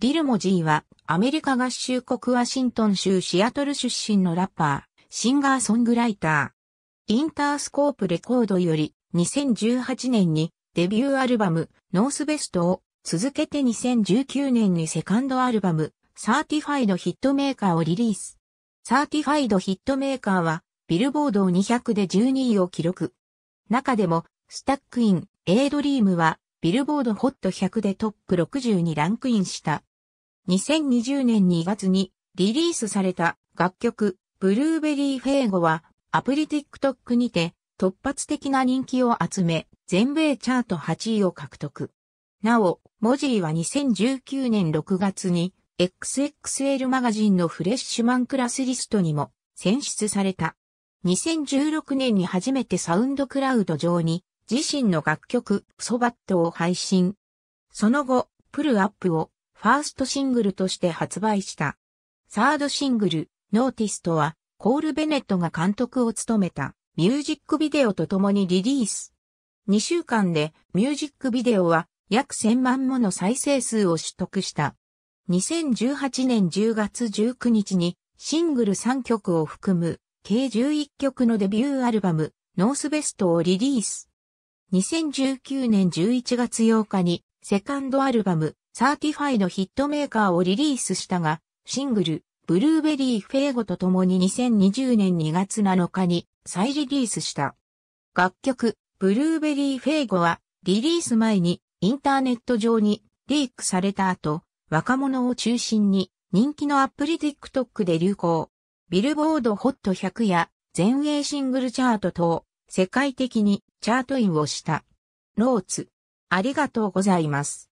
ディルモジーは、アメリカ合衆国ワシントン州シアトル出身のラッパー、シンガーソングライター。インタースコープレコードより、2018年にデビューアルバム、ノースベストを、続けて2019年にセカンドアルバム、サーティファイドヒットメーカーをリリース。サーティファイドヒットメーカーは、ビルボード200で12位を記録。中でも、スタックイン、エイドリームは、ビルボードホット100でトップ60にランクインした。2020年2月にリリースされた楽曲ブルーベリーフェーゴはアプリ TikTok にて突発的な人気を集め全米チャート8位を獲得。なお、モジーは2019年6月に XXL マガジンのフレッシュマンクラスリストにも選出された。2016年に初めてサウンドクラウド上に自身の楽曲ソバットを配信。その後、プルアップをファーストシングルとして発売した。サードシングル、ノーティストは、コール・ベネットが監督を務めたミュージックビデオと共にリリース。2週間でミュージックビデオは約1000万もの再生数を取得した。2018年10月19日にシングル3曲を含む計11曲のデビューアルバムノースベストをリリース。2019年11月8日にセカンドアルバムサーティファイドヒットメーカーをリリースしたが、シングル、ブルーベリーフェーゴと共に2020年2月7日に再リリースした。楽曲、ブルーベリーフェーゴは、リリース前にインターネット上にリークされた後、若者を中心に人気のアプリ TikTok で流行。ビルボードホット100や全英シングルチャート等、世界的にチャートインをした。ノーツ。ありがとうございます。